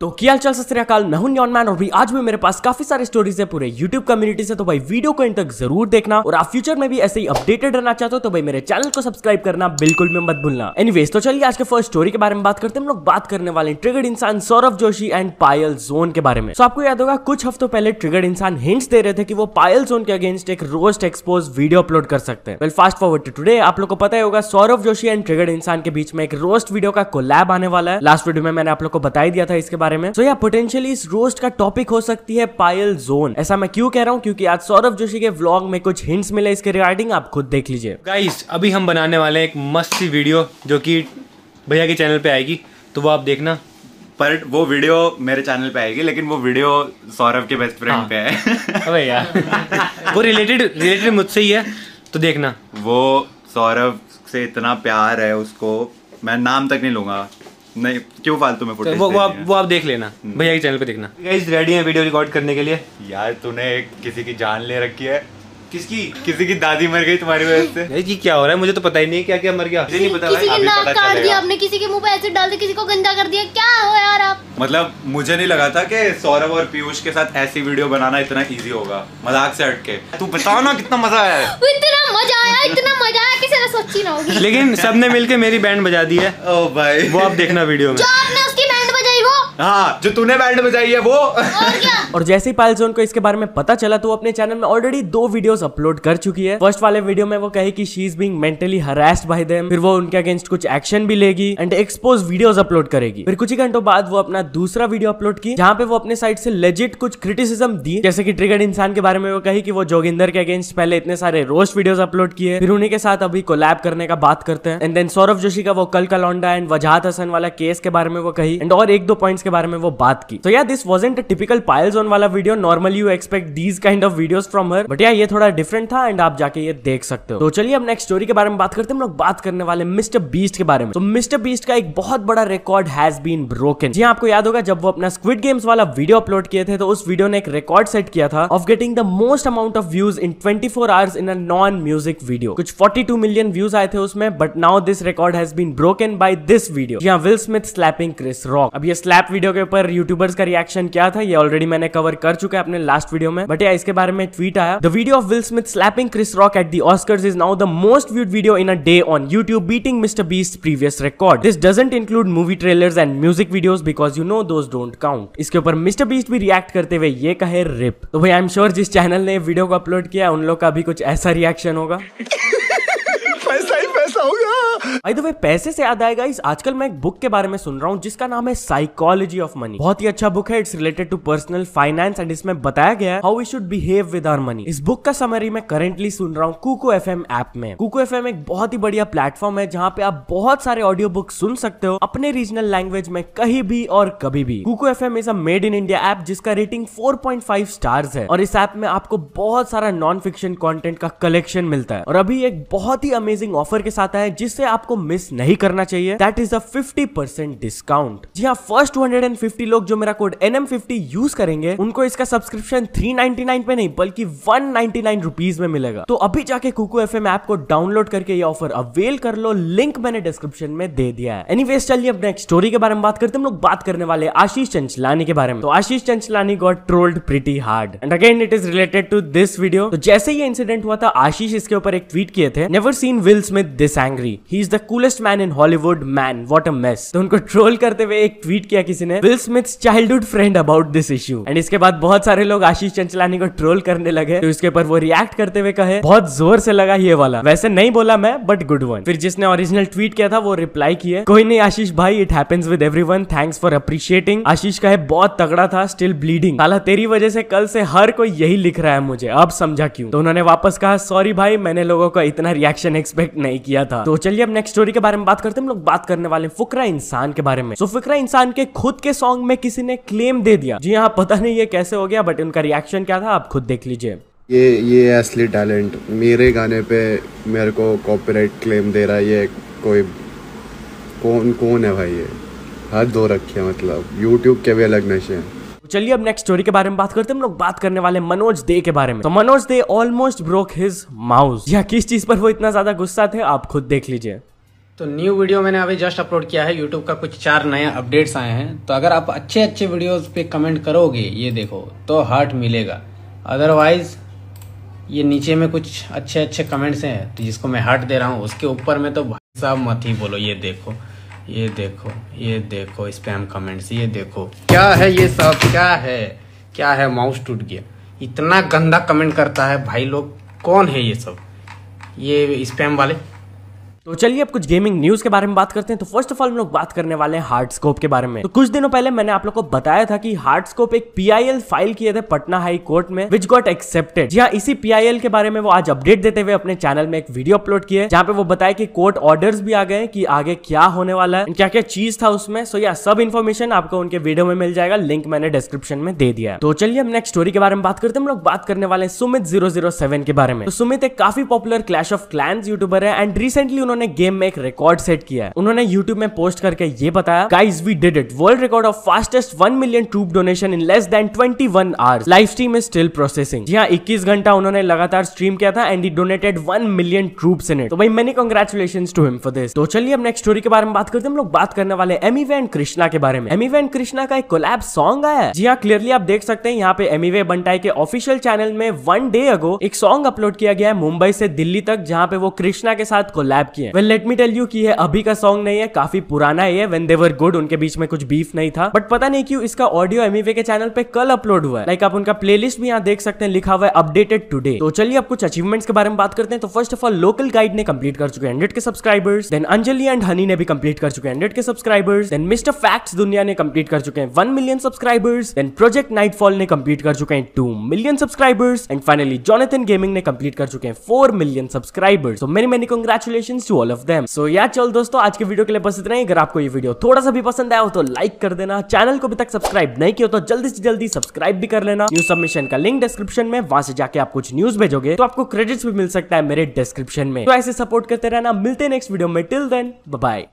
तो क्या चल सत्याकाल नहुन यौन मैन और भी आज भी मेरे पास काफी सारे स्टोरीज है पूरे यूट्यूब कम्युनिटी से तो भाई वीडियो को इन तक जरूर देखना और आप फ्यूचर में भी ऐसे ही अपडेटेड रहना चाहते हो तो भाई मेरे चैनल को सब्सक्राइब करना बिल्कुल भी मत भूलना एनीवेज तो चलिए आज के फर्स्ट स्टोरी के बारे में बात करते हैं हम लोग बात करने वाले ट्रिगर्ड इंसान सौरभ जोशी एंड पायल जोन के बारे में तो आपको याद होगा कुछ हफ्तों पहले ट्रिगर्ड इंसान हिंट्स दे रहे थे कि वो पायल जोन के अगेंस्ट एक रोस्ट एक्सपोज वीडियो अपलोड कर सकते हैं well fast forward to today आप लोग को पता ही होगा सौरभ जोशी एंड ट्रिगर्ड इंसान के बीच में एक रोस्ट वीडियो का कोलैब आने वाला है लास्ट वीडियो में मैंने आप लोग को बताया दिया था इसके बारे बारे में सो या पोटेंशियली इस रोस्ट का टॉपिक हो सकती है पायल जोन ऐसा मैं क्यों कह रहा हूँ क्योंकि आज सौरभ जोशी के व्लॉग में कुछ हिंट्स मिले इसके रिगार्डिंग आप खुद देख लीजिए गाइस अभी हम बनाने वाले एक मस्त वीडियो जो कि भैया के चैनल पे आएगी तो वो आप देखना पर वो वीडियो मेरे चैनल पे आएगी लेकिन वो वीडियो सौरभ के बेस्ट फ्रेंड हाँ। पे है अबे यार वो रिलेटेड रिलेटेड मुझसे ही है तो देखना वो सौरभ से इतना प्यार है उसको मैं नाम तक नहीं लूंगा नहीं क्यों फालतू में फुटेज तो वो वो आप वो आप देख लेना हम्म। भैया के चैनल पे देखना गाइस रेडी है वीडियो रिकॉर्ड करने के लिए यार तूने किसी की जान ले रखी है किसकी किसी की दादी मर गई तुम्हारी वजह से ये क्या हो रहा है मुझे तो पता ही नहीं क्या क्या मर गया मुझे नहीं पता किसी की नाक काट दिया आपने किसी के मुंह पे एसिड डाल दिया किसी को गंदा कर दिया क्या हो यार आप मतलब मुझे नहीं लगा था कि सौरभ और पीयूष के साथ ऐसी वीडियो बनाना इतना इजी होगा मजाक से हटके तू बताओ ना कितना मजा आया इतना मजा आया इतना मजा आया किसी ने सोची ना होगी लेकिन सबने मिलके मेरी बैंड बजा दी है ओ भाई वो आप देखना वीडियो में हाँ, जो तूने बैंड बजाई है वो और, जैसे ही पायलजोन को इसके बारे में पता चला तो अपने चैनल में ऑलरेडी दो वीडियोस अपलोड कर चुकी है फर्स्ट वाले वीडियो में वो कही की she is mentally harassed by them फिर वो उनके अगेंस्ट कुछ एक्शन भी लेगी एंड एक्सपोज वीडियोस अपलोड करेगी फिर कुछ ही घंटों बाद वो अपना दूसरा वीडियो अपलोड की जहाँ पे वो अपने साइड से लेजिट कुछ क्रिटिसिज्म दी जैसे की ट्रिगर्ड इंसान के बारे में वो कही कि वो जोगिंदर के अगेंस्ट पहले इतने सारे रोस्ट वीडियोस अपलोड किए फिर उन्हीं के साथ अभी कोलैब करने का बात करते हैं एंड देन सौरभ जोशी का वो कल का लौंडा एंड वजहत हसन वाला केस के बारे में वो कही एंड और एक दो पॉइंट्स के बारे में वो बात की तो yeah this wasn't typical Payal Jon वाला video normally you expect these kind of videos from her but yeah ये थोड़ा डिफरेंट था एंड आप जाके ये देख सकते हो तो चलिए अब नेक्स्ट स्टोरी के बारे में बात करते हैं हम लोग बात करने वाले मिस्टर बीस्ट के बारे में तो मिस्टर बीस्ट का एक बहुत बड़ा रिकॉर्ड हैज बीन ब्रोकन जी हाँ, आपको याद होगा जब वो अपना स्क्विड गेम्स वाला वीडियो अपलोड किए थे तो उस वीडियो ने एक रिकॉर्ड सेट किया था of getting the most amount of views in twenty four hours in a non music video कुछ फोर्टी टू मिलियन व्यूज आए थे उसमें but now this record has been broken by this video जी Will Smith slapping Chris Rock अब ये slab video के ऊपर YouTubers का रिएक्शन क्या था ये ऑलरेडी मैंने कवर कर चुका है अपने लास्ट वीडियो में बट या इसके बारे में ट्वीट आया the video of Will Smith slapping Chris Rock at the Oscars is now the most viewed video in a day on YouTube beating Mister Beast's previous record this doesn't include movie trailer and music video because you know those don't count इसके ऊपर mister बीस भी react करते हुए ये कहे RIP तो भाई आई एम श्योर जिस चैनल ने वीडियो को अपलोड किया उन लोग का भी कुछ ऐसा रिएक्शन होगा आई वे पैसे से याद आएगा इस आजकल मैं एक बुक के बारे में सुन रहा हूँ जिसका नाम है साइकोलॉजी ऑफ मनी बहुत ही अच्छा बुक है it's related to personal finance and इसमें बताया गया है how we should behave with our money इस बुक का समरी मैं करेंटली सुन रहा हूँ कुको एफ ऐप में कुको एफ एक बहुत ही बढ़िया प्लेटफॉर्म है जहाँ पे आप बहुत सारे ऑडियो बुक सुन सकते हो अपने रीजनल लैंग्वेज में कहीं भी और कभी भी Kuku F M is a made in India app जिसका रेटिंग फाइव स्टार है और इस ऐप में आपको बहुत सारा नॉन फिक्शन कॉन्टेंट का कलेक्शन मिलता है और अभी एक बहुत ही अमेजिंग ऑफर के साथ है जिससे आप आपको मिस नहीं करना चाहिए दैट इज अ 50% डिस्काउंट जी हाँ फर्स्ट 150 लोग जो मेरा कोड NM50 यूज करेंगे उनको इसका सब्सक्रिप्शन 399 पे नहीं बल्कि 199 नाइनटी में मिलेगा तो अभी जाके कुकू एफएम ऐप को डाउनलोड करके ये ऑफर अवेल कर लो लिंक मैंने डिस्क्रिप्शन में दे दिया है एनी चलिए अब नेक्स्ट स्टोरी के बारे में बात करते हैं हम लोग बात करने वाले आशीष चंचलानी के बारे में तो Ashish Chanchlani got trolled pretty hard and again it is related to this video तो जैसे ही इंसिडेंट हुआ था आशीष इसके ऊपर एक ट्वीट किए थे never seen Will Smith this angry he is the coolest man in Hollywood man what a mess तो उनको ट्रोल करते हुए एक ट्वीट किया किसी ने Will Smith childhood friend about this issue and इसके बाद बहुत सारे लोग आशीष चंचलानी को ट्रोल करने लगे तो इसके ऊपर वो रिएक्ट करते हुए कहे बहुत जोर से लगा ये वाला वैसे नहीं बोला मैं बट गुड वन फिर जिसने ओरिजिनल ट्वीट किया था वो रिप्लाई किया कोई नहीं आशीष भाई it happens with everyone thanks for appreciating Ashish का है बहुत तगड़ा था स्टिल ब्लीडिंग साला तेरी वजह से कल से हर कोई यही लिख रहा है मुझे अब समझा क्यों तो उन्होंने वापस कहा सॉरी भाई मैंने लोगों का इतना रिएक्शन एक्सपेक्ट नहीं किया था तो चलिए अब नेक्स्ट स्टोरी के बारे में बात करते हैं हम लोग बात करने वाले फुकरा इंसान के बारे में सो so, फुकरा इंसान के खुद के सॉन्ग में किसी ने क्लेम दे दिया जी हाँ पता नहीं ये कैसे हो गया बट उनका रिएक्शन क्या था आप खुद देख लीजिए ये ये असली टैलेंट मेरे गाने पे मेरे को कॉपीराइट क्लेम दे रहा है ये कोई कौन कौन है भाई ये हाथ धो रखे मतलब यूट्यूब के भी अलग नशे हैं चलिए अब नेक्स्ट स्टोरी के बारे में बात करते हैं हम लोग बात करने वाले मनोज दे के बारे में तो Manoj Dey almost broke his mouse या किस चीज पर वो इतना ज्यादा गुस्सा थे आप खुद देख लीजिए तो न्यू वीडियो मैंने अभी जस्ट अपलोड किया है यूट्यूब का कुछ चार नए अपडेट्स आए हैं तो अगर आप अच्छे अच्छे वीडियोस पे कमेंट करोगे ये देखो तो हार्ट मिलेगा अदरवाइज ये नीचे में कुछ अच्छे अच्छे कमेंट्स हैं तो जिसको मैं हार्ट दे रहा हूँ उसके ऊपर में तो भाई साहब मत ही बोलो ये देखो ये देखो ये देखो स्पैम कमेंट्स ये देखो क्या है ये सब क्या है क्या है माउस टूट गया इतना गंदा कमेंट करता है भाई लोग कौन है ये सब ये स्पैम वाले तो चलिए अब कुछ गेमिंग न्यूज के बारे में बात करते हैं तो फर्स्ट ऑफ ऑल हम लोग बात करने वाले हैं हार्ड स्कोप के बारे में तो कुछ दिनों पहले मैंने आप लोग को बताया था कि हार्ड स्कोप एक पीआईएल फाइल किए थे पटना हाई कोर्ट में विच गॉट एक्सेप्टेड जी हाँ इसी पीआईएल के बारे में वो आज अपडेट देते हुए अपने चैनल में एक वीडियो अपलोड किए जहाँ पे वो बताया कि कोर्ट ऑर्डर भी आ गए की आगे क्या होने वाला है क्या क्या चीज था उसमें सो या सब इन्फॉर्मेशन आपको उनके वीडियो में मिल जाएगा लिंक मैंने डिस्क्रिप्शन में दे दिया तो चलिए हम नेक्स्ट स्टोरी के बारे में बात करते हैं हम लोग बात करने वाले सुमित जीरो के बारे में सुमित तो एक काफी popular clash of clans YouTuber है एंड रिसेंटली उन्होंने ने गेम में एक रिकॉर्ड सेट किया है उन्होंने यूट्यूब में पोस्ट करके ये बताया guys we did it world record of fastest one million troop donation in less than twenty one hours life stream is still processing यहाँ इक्कीस घंटा उन्होंने लगातार स्ट्रीम किया था and donated one million troop in it तो भाई many congratulation to him for this तो चलिए अब नेक्स्ट स्टोरी के बारे में बात करते हैं हम लोग बात करने वाले एमीवे एंड कृष्णा के बारे में एमीवे एंड कृष्णा का एक कोलैब सॉन्ग आया है जी हाँ क्लियरली आप देख सकते हैं यहाँ पे एमीवे बंटाई के ऑफिशियल चैनल में वन डे अगो एक सॉन्ग अपलोड किया गया है मुंबई से दिल्ली तक जहाँ पे वो कृष्णा के साथ कोलैब किए है well let me tell you की अभी का सॉन्ग नहीं है काफी पुराना है वेन देवर गुड उनके बीच में कुछ बीफ नहीं था बट पता नहीं क्यों इसका ऑडियो एमईवे e के चैनल पे कल अपलोड हुआ है लाइक आप उनका प्ले भी यहाँ देख सकते हैं लिखा हुआ है अपडेटेड टूडे तो चलिए आप कुछ अचीवमेंट्स के बारे में बात करते हैं तो first of all local guide ने कंप्लीट कर चुके हैं hundred K subscribers then Anjali and Honey ने भी कंप्लीट कर चुके हैं hundred K subscribers then mister facts दुनिया ने कंप्लीट कर चुके हैं one million subscribers then project nightfall ने कंप्लीट कर चुके हैं two million subscribers and finally Jonathan gaming ने कंप्लीट कर चुके हैं फोर मिलियन सब्सक्राइबर्स तो many many congratulation to all of them so yeah चल दोस्तों आज के वीडियो के लिए बस इतना ही अगर आपको ये वीडियो थोड़ा सा भी पसंद आया हो तो लाइक कर देना चैनल को अभी तक सब्सक्राइब नहीं किया तो जल्दी से जल्दी सब्सक्राइब भी कर लेना न्यूज सबमिशन का लिंक डिस्क्रिप्शन में वहां से जाके आप कुछ न्यूज भेजोगे तो आपको क्रेडिट्स भी मिल सकता है मेरे डिस्क्रिप्शन में तो ऐसे सपोर्ट करते रहना मिलते नेक्स्ट वीडियो में टिल देन बाय